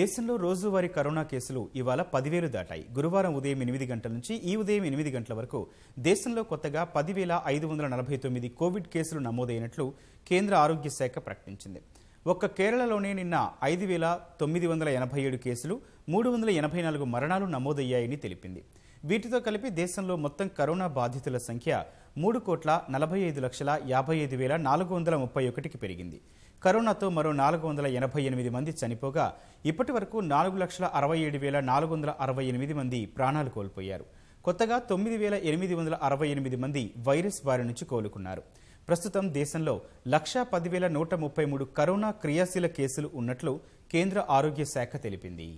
దేశంలో రోజువారీ కరోనా కేసులు ఇవాళ పదివేలు దాటాయి గురువారం ఉదయం ఎనిమిది గంటల నుంచి ఈ ఉదయం ఎనిమిది గంటల వరకు దేశంలో కొత్తగా పదివేల ఐదు వందల నలభై తొమ్మిది కోవిడ్ కేసులు నమోదైనట్లు కేంద్ర ఆరోగ్య శాఖ ప్రకటించింది ఒక్క కేరళలోనే నిన్న ఐదు వేల తొమ్మిది వందల ఎనభై ఏడు కేసులు మూడు వందల ఎనభై నాలుగు మరణాలు నమోదయ్యాయని తెలిపింది వీటితో కలిపి దేశంలో మొత్తం కరోనా బాధితుల సంఖ్య మూడు కోట్ల నలభై ఐదు లక్షల యాభై ఐదు వేల నాలుగు వందల ముప్పై ఒకటికి పెరిగింది కరోనాతో మరో నాలుగు వందల ఎనభై ఎనిమిది మంది చనిపోగా ఇప్పటి వరకు నాలుగు లక్షల అరవై ఏడు వేల నాలుగు వందల అరవై ఎనిమిది మంది ప్రాణాలు కోల్పోయారు కొత్తగా తొమ్మిది వేల ఎనిమిది వందల అరవై ఎనిమిది మంది వైరస్ బారి నుంచి కోలుకున్నారు ప్రస్తుతం దేశంలో లక్షా పదివేల నూట ముప్పై మూడు కరోనా క్రియాశీల కేసులు ఉన్నట్లు కేంద్ర ఆరోగ్య శాఖ తెలిపింది